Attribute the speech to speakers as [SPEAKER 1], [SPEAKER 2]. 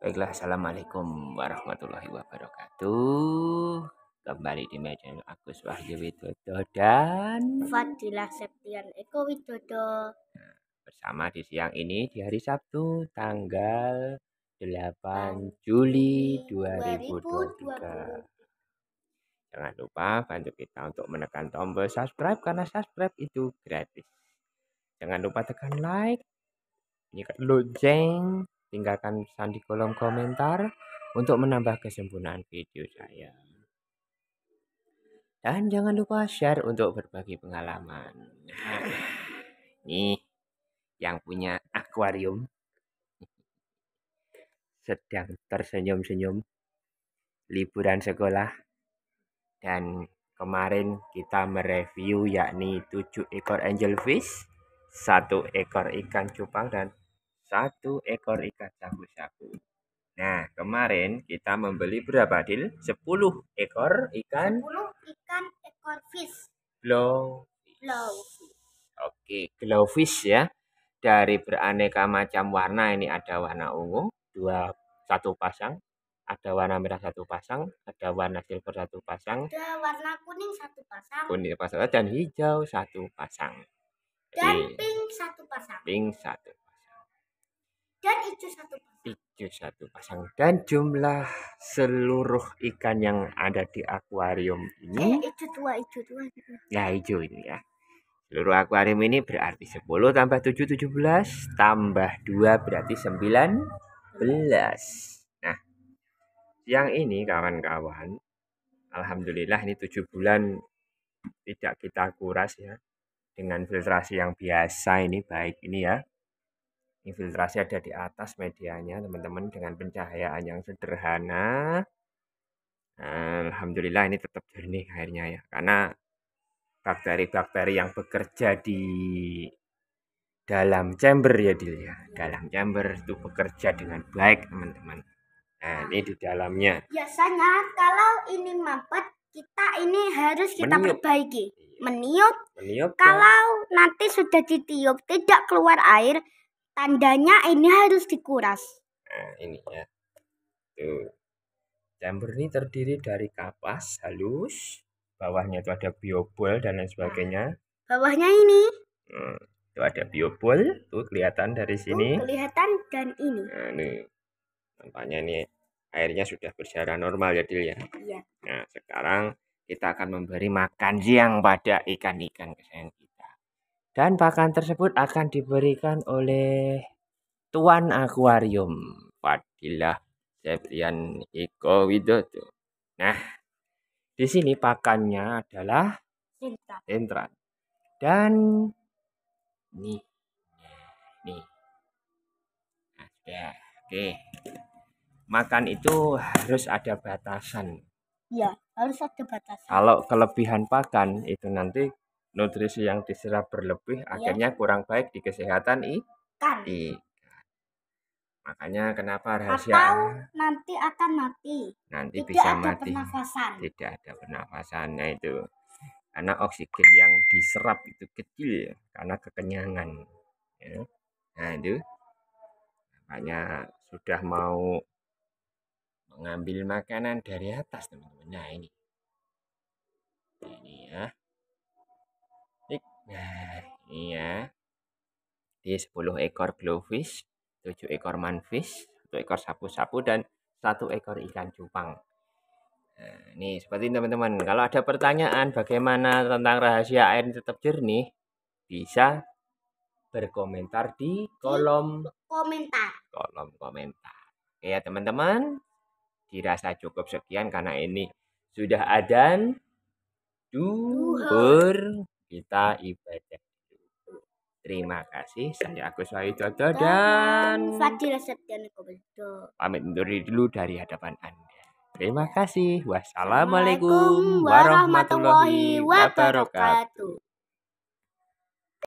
[SPEAKER 1] Baiklah, Assalamualaikum warahmatullahi wabarakatuh. Kembali di Meja Agus Wahyu Widodo dan Fadilah Septian Eko Widodo. Nah, bersama di siang ini di hari Sabtu tanggal 8 Juli 2023. Jangan lupa bantu kita untuk menekan tombol subscribe karena subscribe itu gratis. Jangan lupa tekan like, nyalakan lonceng, tinggalkan pesan di kolom komentar untuk menambah kesempurnaan video saya. Dan jangan lupa share untuk berbagi pengalaman. Nih, yang punya akuarium sedang tersenyum-senyum liburan sekolah dan kemarin kita mereview yakni tujuh ekor angelfish, satu ekor ikan cupang dan satu ekor ikan tahu sapu Nah, kemarin kita membeli berapa, Dil? 10 ekor ikan. 10 ikan ekor fish. Glowfish. Glow. Oke, glow fish ya. Dari beraneka macam warna ini ada warna ungu, dua satu pasang, ada warna merah satu pasang, ada warna silver satu pasang, ada warna kuning satu pasang, kuning pasang dan hijau satu pasang. Dan Jadi, pink satu pasang. Pink satu picu satu pasang. dan jumlah seluruh ikan yang ada di akuarium ini. Eh, itu tua itu tua. Gitu. Ya hijau ini ya. Seluruh akuarium ini berarti 10 tambah 7 17 tambah 2 berarti 19. Nah, yang ini kawan-kawan, alhamdulillah ini 7 bulan tidak kita kuras ya dengan filtrasi yang biasa ini baik ini ya infiltrasi ada di atas medianya teman-teman dengan pencahayaan yang sederhana Alhamdulillah ini tetap jernih airnya ya karena bakteri-bakteri yang bekerja di dalam chamber ya dilihat ya. dalam chamber itu bekerja dengan baik teman-teman nah ini di dalamnya biasanya kalau ini mampet kita ini harus kita meniup. perbaiki iya. meniup, meniup ya. kalau nanti sudah ditiup tidak keluar air Tandanya ini harus dikuras. Nah, ini ya. Tuh. chamber ini terdiri dari kapas halus, bawahnya itu ada biopul dan lain sebagainya. Bawahnya ini. Hmm, itu ada biopul. tuh kelihatan dari sini. Tuh, kelihatan dan ini. Nah, nih. Tampaknya ini airnya sudah berjalan normal ya, Dil ya. Iya. Nah, sekarang kita akan memberi makan siang pada ikan-ikan kesayangan dan pakan tersebut akan diberikan oleh Tuan Akuarium Fadilah Septian Eko Widodo. Nah, di sini pakannya adalah Entran. Dan nih, nih. Nah, Oke. Makan itu harus ada batasan. Iya, harus ada batasan. Kalau kelebihan pakan itu nanti nutrisi yang diserap berlebih ya. akhirnya kurang baik di kesehatan ikan. I. Makanya kenapa rahasia Atau nanti akan mati. Nanti Tidak bisa ada mati. Pernafasan. Tidak ada pernafasannya itu. Karena oksigen yang diserap itu kecil ya, karena kekenyangan. Ya. Nah itu makanya sudah mau mengambil makanan dari atas teman-teman. Nah ini, nah, ini ya. Nah, iya. Di 10 ekor glowfish, 7 ekor manfish, 1 ekor sapu-sapu, dan satu ekor ikan cupang. Nah, nih, seperti ini teman-teman. Kalau ada pertanyaan bagaimana tentang rahasia air tetap jernih, bisa berkomentar di kolom komentar. Kolom komentar. Oke ya teman-teman, dirasa cukup sekian karena ini sudah adan duhur kita ibadah itu. Terima kasih. Saya Agus Wahyudodo dan Fadil Septian Pamit undur diri dulu dari hadapan Anda. Terima kasih. Wassalamualaikum warahmatullahi wabarakatuh.